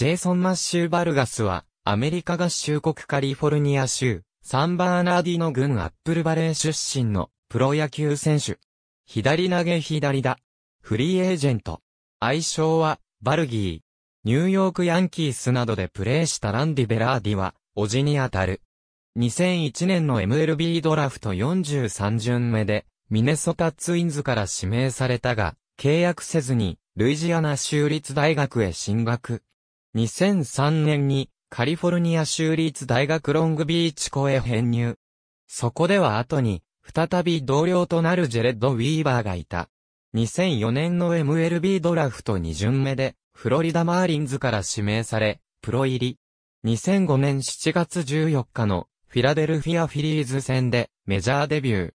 ジェイソン・マッシュー・バルガスは、アメリカ合衆国カリフォルニア州、サンバーナーディの郡アップルバレー出身の、プロ野球選手。左投げ左だ。フリーエージェント。愛称は、バルギー。ニューヨークヤンキースなどでプレーしたランディ・ベラーディは、おじにあたる。2001年の MLB ドラフト43巡目で、ミネソタツインズから指名されたが、契約せずに、ルイジアナ州立大学へ進学。2003年にカリフォルニア州立大学ロングビーチ校へ編入。そこでは後に、再び同僚となるジェレッド・ウィーバーがいた。2004年の MLB ドラフト2巡目で、フロリダ・マーリンズから指名され、プロ入り。2005年7月14日のフィラデルフィア・フィリーズ戦でメジャーデビュー。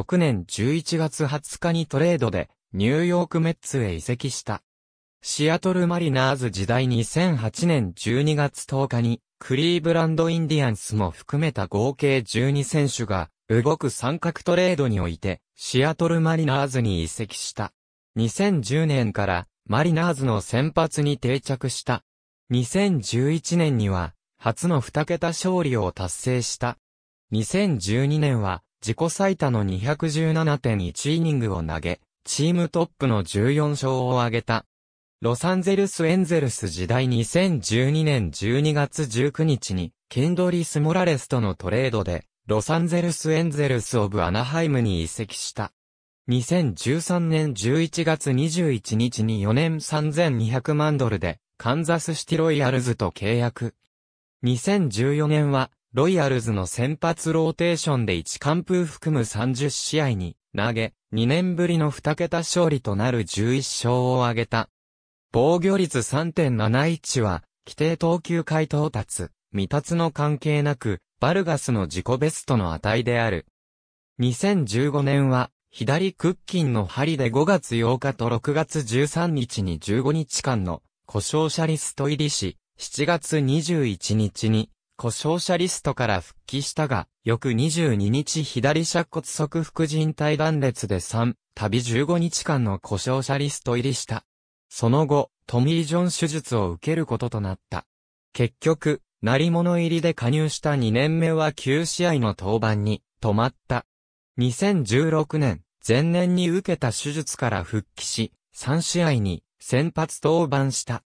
2006年11月20日にトレードでニューヨークメッツへ移籍した。シアトルマリナーズ時代2008年12月10日に、クリーブランドインディアンスも含めた合計12選手が、動く三角トレードにおいて、シアトルマリナーズに移籍した。2010年から、マリナーズの先発に定着した。2011年には、初の2桁勝利を達成した。2012年は、自己最多の217.1イニングを投げ、チームトップの14勝を挙げた。ロサンゼルスエンゼルス時代2012年12月19日に、ケンドリス・モラレスとのトレードで、ロサンゼルスエンゼルスオブアナハイムに移籍した。2013年11月21日に4年3200万ドルで、カンザスシティロイヤルズと契約。2014年は、ロイヤルズの先発ローテーションで1完封含む30試合に投げ、2年ぶりの2桁勝利となる11勝を挙げた。防御率3.71は、規定投球回到達、未達の関係なく、バルガスの自己ベストの値である。2015年は、左屈筋の針で5月8日と6月13日に15日間の故障者リスト入りし、7月21日に故障者リストから復帰したが、翌22日左尺骨側副靭帯断裂で3、旅15日間の故障者リスト入りした。その後、トミー・ジョン手術を受けることとなった。結局、成り物入りで加入した2年目は9試合の登板に止まった。2016年、前年に受けた手術から復帰し、3試合に先発登板した。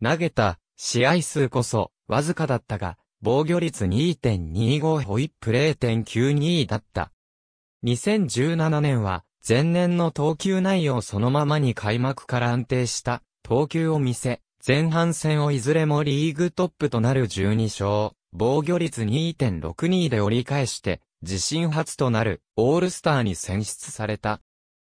投げた試合数こそわずかだったが、防御率2.25ホイップ0.92だった。2017年は前年の投球内容そのままに開幕から安定した投球を見せ、前半戦をいずれもリーグトップとなる12勝、防御率2.62で折り返して、自身初となるオールスターに選出された。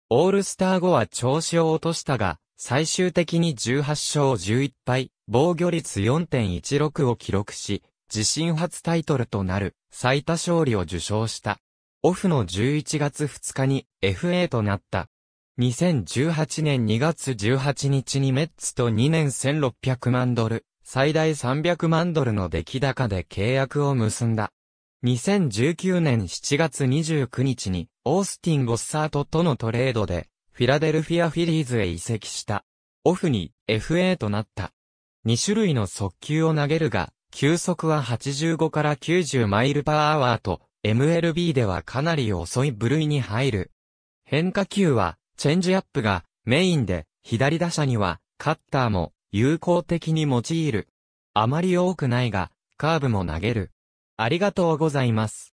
オールスター後は調子を落としたが、最終的に18勝11敗、防御率4.16を記録し、自身初タイトルとなる最多勝利を受賞した。オフの11月2日に FA となった。2018年2月18日にメッツと2年1600万ドル、最大300万ドルの出来高で契約を結んだ。2019年7月29日に、オースティン・ゴッサートとのトレードで、フィラデルフィア・フィリーズへ移籍した。オフに FA となった。2種類の速球を投げるが、球速は85から90マイルパーアワーと、MLB ではかなり遅い部類に入る。変化球は、チェンジアップがメインで、左打者には、カッターも有効的に用いる。あまり多くないが、カーブも投げる。ありがとうございます。